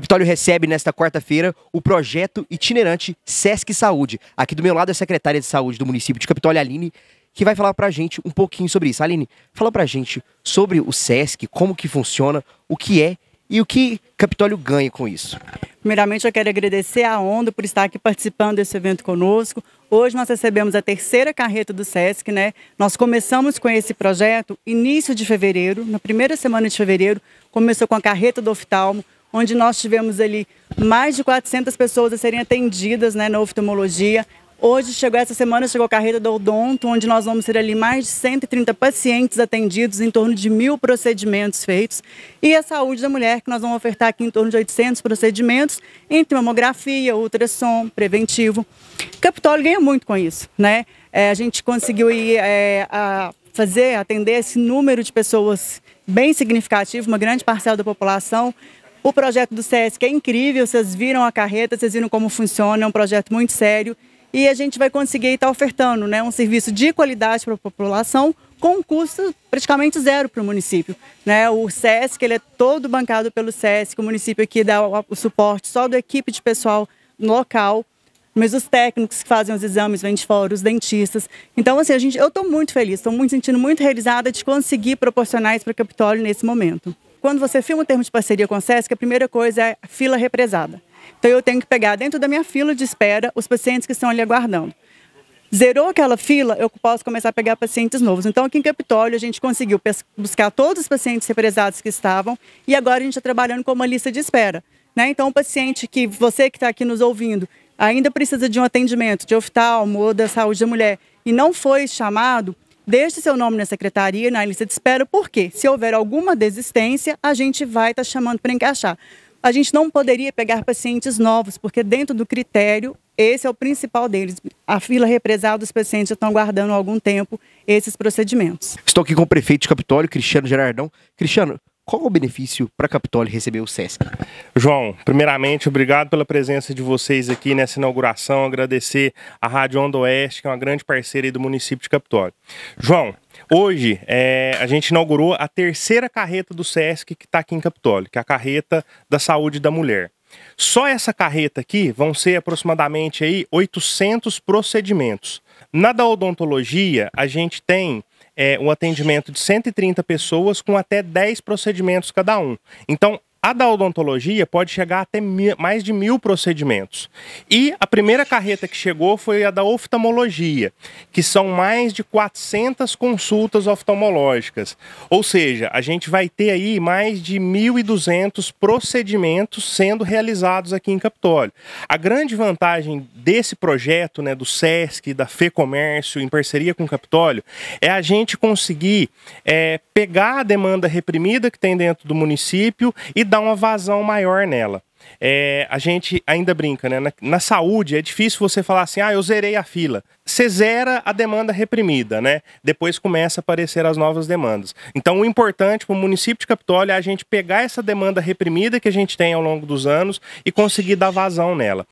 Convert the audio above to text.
Capitólio recebe nesta quarta-feira o projeto itinerante Sesc Saúde. Aqui do meu lado é a secretária de saúde do município de Capitólio, Aline, que vai falar pra gente um pouquinho sobre isso. Aline, fala pra gente sobre o Sesc, como que funciona, o que é e o que Capitólio ganha com isso. Primeiramente, eu quero agradecer à Onda por estar aqui participando desse evento conosco. Hoje nós recebemos a terceira carreta do SESC, né? Nós começamos com esse projeto início de fevereiro, na primeira semana de fevereiro, começou com a carreta do oftalmo, onde nós tivemos ali mais de 400 pessoas a serem atendidas né, na oftalmologia. Hoje chegou essa semana, chegou a carreira do odonto, onde nós vamos ter ali mais de 130 pacientes atendidos, em torno de mil procedimentos feitos. E a saúde da mulher, que nós vamos ofertar aqui em torno de 800 procedimentos, entre mamografia, ultrassom, preventivo. Capitólio ganha muito com isso, né? É, a gente conseguiu ir, é, a fazer, atender esse número de pessoas bem significativo, uma grande parcela da população, o projeto do SESC é incrível, vocês viram a carreta, vocês viram como funciona, é um projeto muito sério e a gente vai conseguir estar ofertando né, um serviço de qualidade para a população com custo praticamente zero para o município. Né? O SESC ele é todo bancado pelo SESC, o município aqui dá o suporte só da equipe de pessoal local, mas os técnicos que fazem os exames vêm de fora, os dentistas. Então, assim, a gente, eu estou muito feliz, estou muito sentindo muito realizada de conseguir proporcionar isso para o Capitólio nesse momento. Quando você firma um termo de parceria com a SESC, a primeira coisa é fila represada. Então eu tenho que pegar dentro da minha fila de espera os pacientes que estão ali aguardando. Zerou aquela fila, eu posso começar a pegar pacientes novos. Então, aqui em Capitólio, a gente conseguiu buscar todos os pacientes represados que estavam e agora a gente está trabalhando com uma lista de espera. Né? Então, o paciente que você que está aqui nos ouvindo ainda precisa de um atendimento de oftalmo ou da saúde da mulher e não foi chamado, Deixe seu nome na secretaria, na lista de espera, porque se houver alguma desistência, a gente vai estar tá chamando para encaixar. A gente não poderia pegar pacientes novos, porque dentro do critério, esse é o principal deles. A fila represada dos pacientes já estão guardando há algum tempo esses procedimentos. Estou aqui com o prefeito de Capitólio, Cristiano Gerardão. Cristiano, qual o benefício para a Capitólio receber o SESC? João, primeiramente, obrigado pela presença de vocês aqui nessa inauguração, agradecer a Rádio Onda Oeste, que é uma grande parceira do município de Capitólio. João, Hoje, é, a gente inaugurou a terceira carreta do SESC que está aqui em Capitólio, que é a carreta da saúde da mulher. Só essa carreta aqui vão ser aproximadamente aí 800 procedimentos. Na da odontologia, a gente tem é, um atendimento de 130 pessoas com até 10 procedimentos cada um. Então, a da odontologia pode chegar até mais de mil procedimentos. E a primeira carreta que chegou foi a da oftalmologia, que são mais de 400 consultas oftalmológicas. Ou seja, a gente vai ter aí mais de 1.200 procedimentos sendo realizados aqui em Capitólio. A grande vantagem desse projeto, né, do SESC, da Fê Comércio, em parceria com o Capitólio, é a gente conseguir é, pegar a demanda reprimida que tem dentro do município e dar uma vazão maior nela. É, a gente ainda brinca, né? Na, na, saúde é difícil você falar assim, ah, eu zerei a fila. Você zera a demanda reprimida, né? Depois começa a aparecer as novas demandas. Então, o importante para o município de Capitólio é a gente pegar essa demanda reprimida que a gente tem ao longo dos anos e conseguir dar vazão nela.